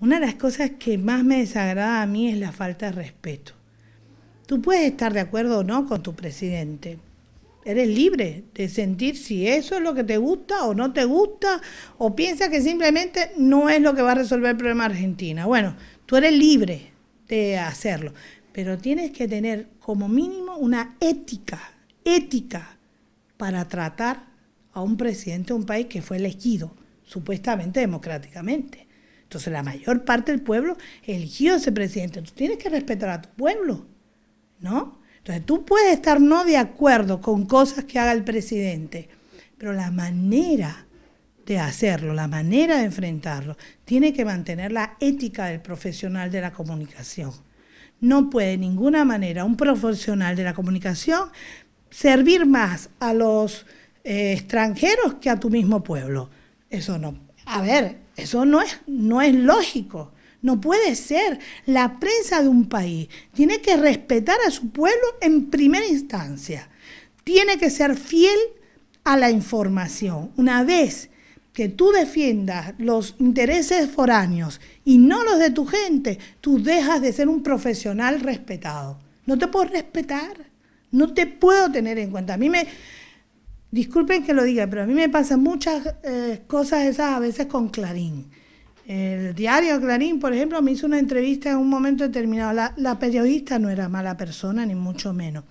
Una de las cosas que más me desagrada a mí es la falta de respeto. Tú puedes estar de acuerdo o no con tu presidente. Eres libre de sentir si eso es lo que te gusta o no te gusta, o piensas que simplemente no es lo que va a resolver el problema de Argentina. Bueno, tú eres libre de hacerlo, pero tienes que tener como mínimo una ética, ética, para tratar a un presidente de un país que fue elegido supuestamente democráticamente. Entonces la mayor parte del pueblo eligió a ese presidente. Tú tienes que respetar a tu pueblo, ¿no? Entonces tú puedes estar no de acuerdo con cosas que haga el presidente, pero la manera de hacerlo, la manera de enfrentarlo, tiene que mantener la ética del profesional de la comunicación. No puede de ninguna manera un profesional de la comunicación servir más a los eh, extranjeros que a tu mismo pueblo. Eso no. A ver, eso no es, no es lógico. No puede ser. La prensa de un país tiene que respetar a su pueblo en primera instancia. Tiene que ser fiel a la información. Una vez que tú defiendas los intereses foráneos y no los de tu gente, tú dejas de ser un profesional respetado. No te puedo respetar. No te puedo tener en cuenta. A mí me, Disculpen que lo diga, pero a mí me pasan muchas eh, cosas esas a veces con Clarín. El diario Clarín, por ejemplo, me hizo una entrevista en un momento determinado. La, periodista no era mala persona, ni mucho menos.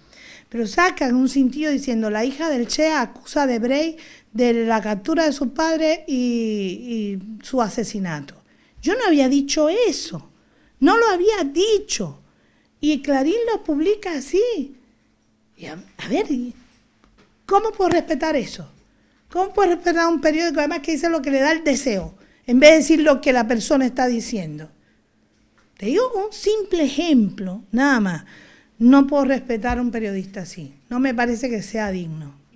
Pero en un sentido diciendo, la hija del Che acusa de Bray de la captura de su padre y, su asesinato. Yo no había dicho eso, no lo había dicho. Y Clarín lo publica así. a ver, ¿Cómo puedo respetar eso? ¿Cómo puedo respetar un periódico además que dice lo que le da el deseo, en vez de decir lo que la persona está diciendo? Te digo un simple ejemplo, nada más. No puedo respetar a un periodista así. No me parece que sea digno.